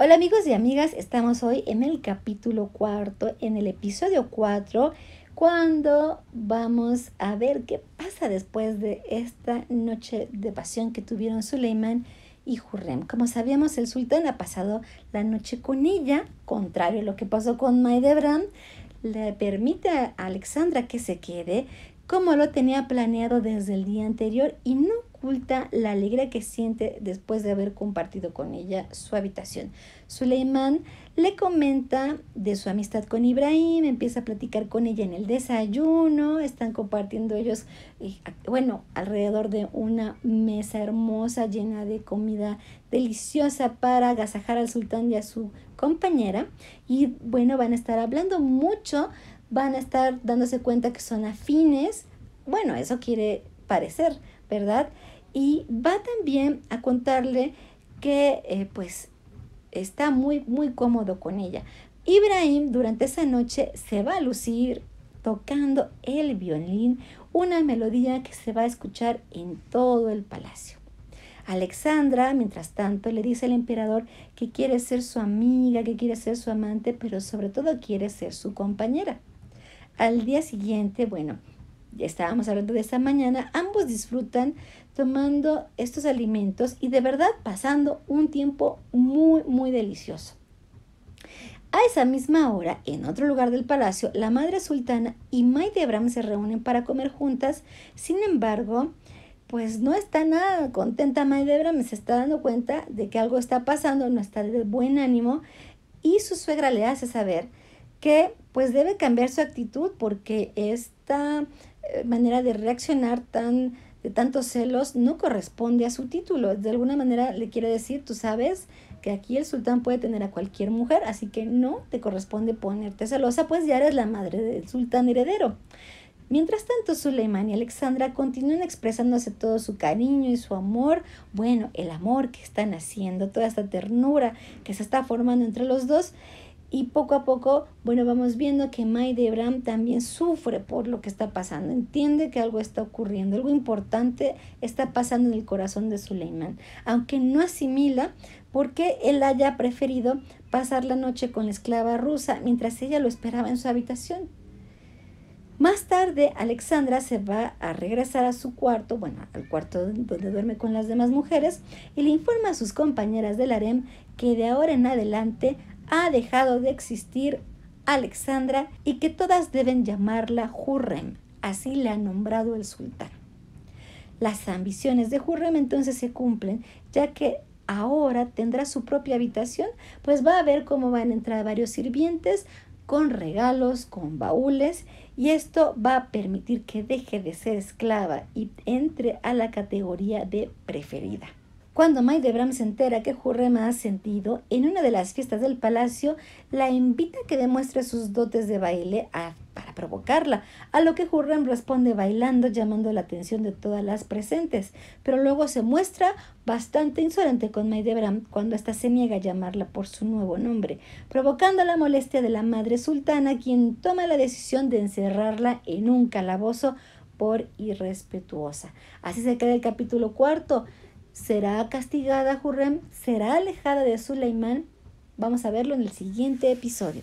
Hola amigos y amigas, estamos hoy en el capítulo cuarto, en el episodio cuatro, cuando vamos a ver qué pasa después de esta noche de pasión que tuvieron Suleiman y Hurrem. Como sabíamos, el sultán ha pasado la noche con ella, contrario a lo que pasó con Maidebrand, le permite a Alexandra que se quede como lo tenía planeado desde el día anterior y no la alegría que siente después de haber compartido con ella su habitación. Suleimán le comenta de su amistad con Ibrahim, empieza a platicar con ella en el desayuno, están compartiendo ellos, eh, bueno, alrededor de una mesa hermosa llena de comida deliciosa para agasajar al sultán y a su compañera. Y bueno, van a estar hablando mucho, van a estar dándose cuenta que son afines. Bueno, eso quiere parecer, ¿verdad? Y va también a contarle que eh, pues está muy, muy cómodo con ella. Ibrahim durante esa noche se va a lucir tocando el violín, una melodía que se va a escuchar en todo el palacio. Alexandra, mientras tanto, le dice al emperador que quiere ser su amiga, que quiere ser su amante, pero sobre todo quiere ser su compañera. Al día siguiente, bueno, ya estábamos hablando de esta mañana, ambos disfrutan tomando estos alimentos y de verdad pasando un tiempo muy, muy delicioso. A esa misma hora, en otro lugar del palacio, la madre sultana y Maite se reúnen para comer juntas. Sin embargo, pues no está nada contenta Maite se está dando cuenta de que algo está pasando, no está de buen ánimo y su suegra le hace saber que pues debe cambiar su actitud porque esta manera de reaccionar tan de tantos celos no corresponde a su título. De alguna manera le quiere decir, tú sabes que aquí el sultán puede tener a cualquier mujer, así que no te corresponde ponerte celosa, pues ya eres la madre del sultán heredero. Mientras tanto, Suleiman y Alexandra continúan expresándose todo su cariño y su amor, bueno, el amor que están haciendo, toda esta ternura que se está formando entre los dos y poco a poco, bueno, vamos viendo que Maide Abraham también sufre por lo que está pasando, entiende que algo está ocurriendo, algo importante está pasando en el corazón de Suleiman, aunque no asimila por qué él haya preferido pasar la noche con la esclava rusa mientras ella lo esperaba en su habitación. Más tarde, Alexandra se va a regresar a su cuarto, bueno, al cuarto donde duerme con las demás mujeres, y le informa a sus compañeras del harem que de ahora en adelante ha dejado de existir Alexandra y que todas deben llamarla Hurrem, así le ha nombrado el sultán. Las ambiciones de Hurrem entonces se cumplen, ya que ahora tendrá su propia habitación, pues va a ver cómo van a entrar varios sirvientes con regalos, con baúles, y esto va a permitir que deje de ser esclava y entre a la categoría de preferida. Cuando Maidebram se entera que Jurema ha sentido, en una de las fiestas del palacio, la invita a que demuestre sus dotes de baile para provocarla, a lo que Jurrem responde bailando, llamando la atención de todas las presentes, pero luego se muestra bastante insolente con Maidebram cuando esta se niega a llamarla por su nuevo nombre, provocando la molestia de la madre sultana, quien toma la decisión de encerrarla en un calabozo por irrespetuosa. Así se queda el capítulo cuarto. ¿Será castigada Hurrem? ¿Será alejada de Sulaimán? Vamos a verlo en el siguiente episodio.